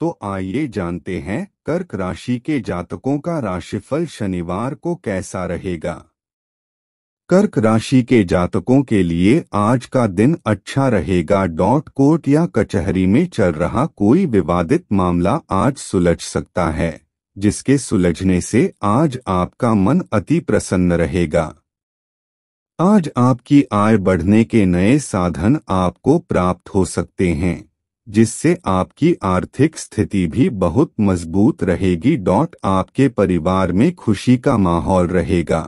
तो आइए जानते हैं कर्क राशि के जातकों का राशिफल शनिवार को कैसा रहेगा कर्क राशि के जातकों के लिए आज का दिन अच्छा रहेगा डॉट कोर्ट या कचहरी में चल रहा कोई विवादित मामला आज सुलझ सकता है जिसके सुलझने से आज आपका मन अति प्रसन्न रहेगा आज आपकी आय बढ़ने के नए साधन आपको प्राप्त हो सकते हैं जिससे आपकी आर्थिक स्थिति भी बहुत मजबूत रहेगी डॉट आपके परिवार में खुशी का माहौल रहेगा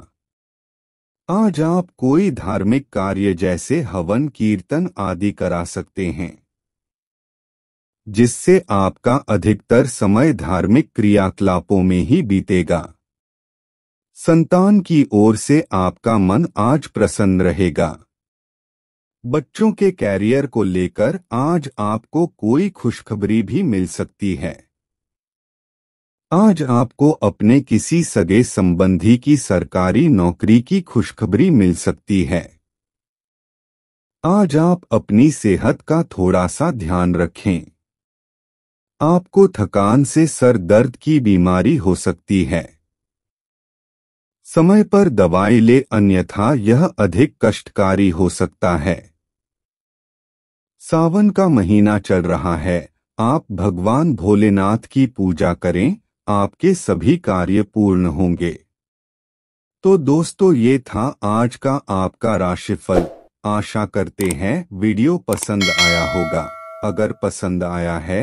आज आप कोई धार्मिक कार्य जैसे हवन कीर्तन आदि करा सकते हैं जिससे आपका अधिकतर समय धार्मिक क्रियाकलापों में ही बीतेगा संतान की ओर से आपका मन आज प्रसन्न रहेगा बच्चों के कैरियर को लेकर आज आपको कोई खुशखबरी भी मिल सकती है आज आपको अपने किसी सगे संबंधी की सरकारी नौकरी की खुशखबरी मिल सकती है आज आप अपनी सेहत का थोड़ा सा ध्यान रखें आपको थकान से सर दर्द की बीमारी हो सकती है समय पर दवाई ले अन्यथा यह अधिक कष्टकारी हो सकता है सावन का महीना चल रहा है आप भगवान भोलेनाथ की पूजा करें आपके सभी कार्य पूर्ण होंगे तो दोस्तों ये था आज का आपका राशिफल आशा करते हैं वीडियो पसंद आया होगा अगर पसंद आया है